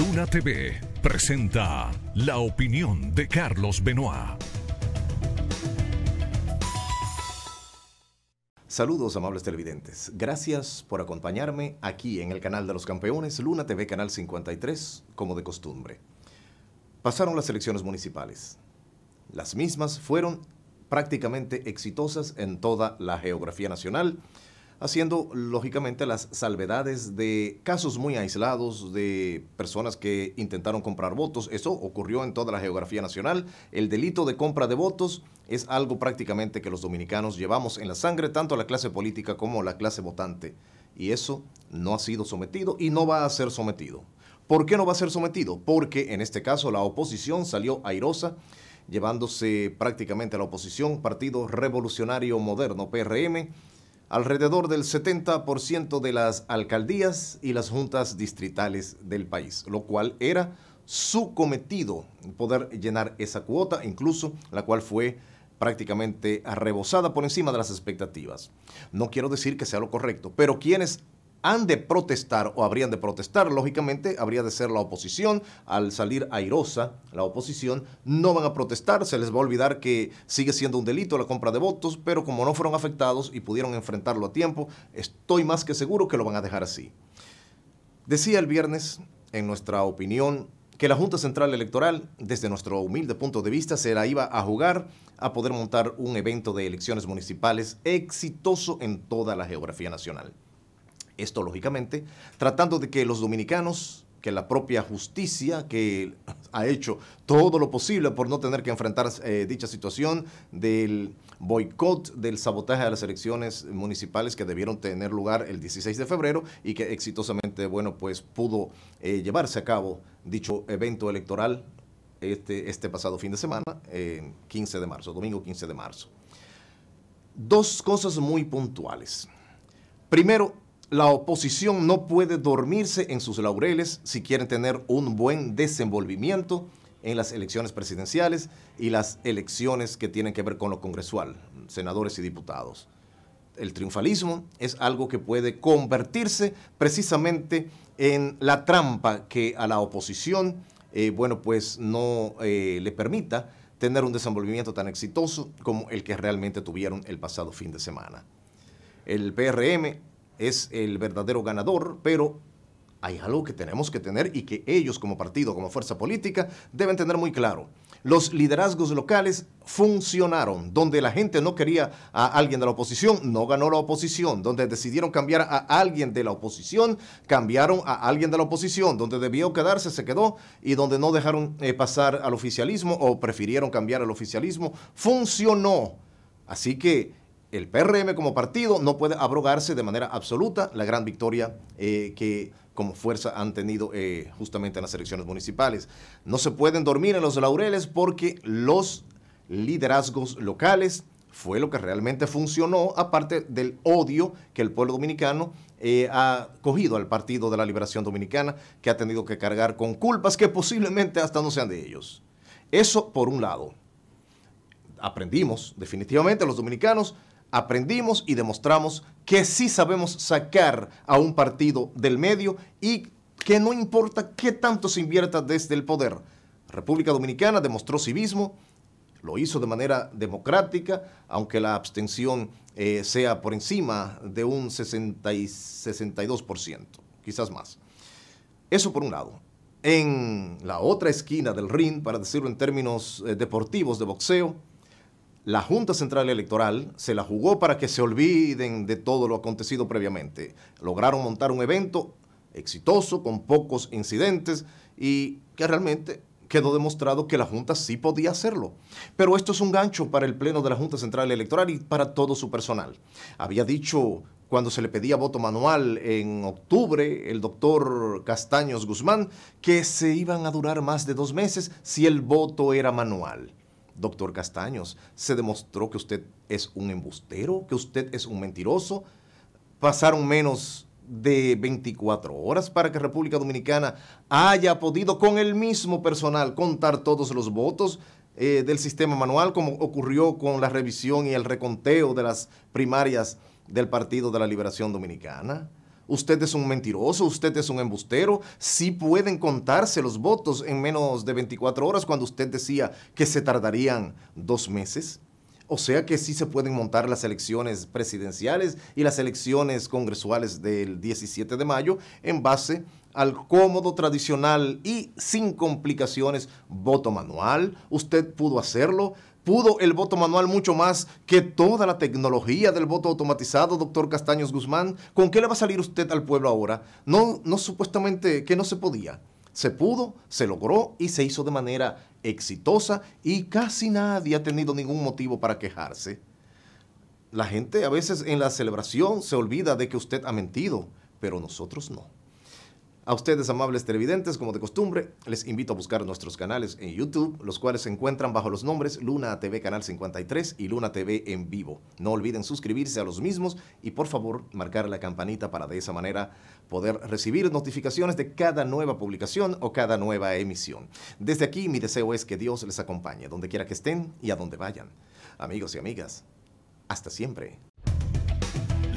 Luna TV presenta la opinión de Carlos Benoit. Saludos amables televidentes. Gracias por acompañarme aquí en el canal de los campeones Luna TV Canal 53, como de costumbre. Pasaron las elecciones municipales. Las mismas fueron prácticamente exitosas en toda la geografía nacional, haciendo lógicamente las salvedades de casos muy aislados de personas que intentaron comprar votos. Eso ocurrió en toda la geografía nacional. El delito de compra de votos es algo prácticamente que los dominicanos llevamos en la sangre, tanto la clase política como la clase votante. Y eso no ha sido sometido y no va a ser sometido. ¿Por qué no va a ser sometido? Porque en este caso la oposición salió airosa llevándose prácticamente a la oposición, Partido Revolucionario Moderno, PRM, alrededor del 70% de las alcaldías y las juntas distritales del país, lo cual era su cometido, poder llenar esa cuota, incluso la cual fue prácticamente arrebosada por encima de las expectativas. No quiero decir que sea lo correcto, pero quienes han de protestar o habrían de protestar, lógicamente habría de ser la oposición, al salir airosa la oposición, no van a protestar, se les va a olvidar que sigue siendo un delito la compra de votos, pero como no fueron afectados y pudieron enfrentarlo a tiempo, estoy más que seguro que lo van a dejar así. Decía el viernes, en nuestra opinión, que la Junta Central Electoral, desde nuestro humilde punto de vista, se la iba a jugar a poder montar un evento de elecciones municipales exitoso en toda la geografía nacional. Esto, lógicamente, tratando de que los dominicanos, que la propia justicia, que ha hecho todo lo posible por no tener que enfrentar eh, dicha situación del boicot, del sabotaje de las elecciones municipales que debieron tener lugar el 16 de febrero y que exitosamente, bueno, pues pudo eh, llevarse a cabo dicho evento electoral este, este pasado fin de semana, 15 de marzo, domingo 15 de marzo. Dos cosas muy puntuales. Primero, la oposición no puede dormirse en sus laureles si quieren tener un buen desenvolvimiento en las elecciones presidenciales y las elecciones que tienen que ver con lo congresual, senadores y diputados. El triunfalismo es algo que puede convertirse precisamente en la trampa que a la oposición, eh, bueno, pues no eh, le permita tener un desenvolvimiento tan exitoso como el que realmente tuvieron el pasado fin de semana. El PRM es el verdadero ganador, pero hay algo que tenemos que tener y que ellos como partido, como fuerza política, deben tener muy claro. Los liderazgos locales funcionaron, donde la gente no quería a alguien de la oposición, no ganó la oposición, donde decidieron cambiar a alguien de la oposición, cambiaron a alguien de la oposición, donde debió quedarse, se quedó, y donde no dejaron eh, pasar al oficialismo o prefirieron cambiar al oficialismo, funcionó. Así que el PRM como partido no puede abrogarse de manera absoluta la gran victoria eh, que como fuerza han tenido eh, justamente en las elecciones municipales. No se pueden dormir en los laureles porque los liderazgos locales fue lo que realmente funcionó, aparte del odio que el pueblo dominicano eh, ha cogido al Partido de la Liberación Dominicana, que ha tenido que cargar con culpas que posiblemente hasta no sean de ellos. Eso por un lado. Aprendimos definitivamente los dominicanos aprendimos y demostramos que sí sabemos sacar a un partido del medio y que no importa qué tanto se invierta desde el poder. República Dominicana demostró civismo, lo hizo de manera democrática, aunque la abstención eh, sea por encima de un 62%, quizás más. Eso por un lado. En la otra esquina del ring, para decirlo en términos eh, deportivos de boxeo, la Junta Central Electoral se la jugó para que se olviden de todo lo acontecido previamente. Lograron montar un evento exitoso, con pocos incidentes, y que realmente quedó demostrado que la Junta sí podía hacerlo. Pero esto es un gancho para el Pleno de la Junta Central Electoral y para todo su personal. Había dicho cuando se le pedía voto manual en octubre, el doctor Castaños Guzmán, que se iban a durar más de dos meses si el voto era manual. Doctor Castaños, se demostró que usted es un embustero, que usted es un mentiroso. Pasaron menos de 24 horas para que República Dominicana haya podido con el mismo personal contar todos los votos eh, del sistema manual, como ocurrió con la revisión y el reconteo de las primarias del Partido de la Liberación Dominicana usted es un mentiroso, usted es un embustero, sí pueden contarse los votos en menos de 24 horas cuando usted decía que se tardarían dos meses. O sea que sí se pueden montar las elecciones presidenciales y las elecciones congresuales del 17 de mayo en base al cómodo tradicional y sin complicaciones voto manual. Usted pudo hacerlo pudo el voto manual mucho más que toda la tecnología del voto automatizado, doctor Castaños Guzmán. ¿Con qué le va a salir usted al pueblo ahora? No, no supuestamente que no se podía. Se pudo, se logró y se hizo de manera exitosa y casi nadie ha tenido ningún motivo para quejarse. La gente a veces en la celebración se olvida de que usted ha mentido, pero nosotros no. A ustedes, amables televidentes, como de costumbre, les invito a buscar nuestros canales en YouTube, los cuales se encuentran bajo los nombres Luna TV Canal 53 y Luna TV en vivo. No olviden suscribirse a los mismos y por favor marcar la campanita para de esa manera poder recibir notificaciones de cada nueva publicación o cada nueva emisión. Desde aquí mi deseo es que Dios les acompañe donde quiera que estén y a donde vayan. Amigos y amigas, hasta siempre.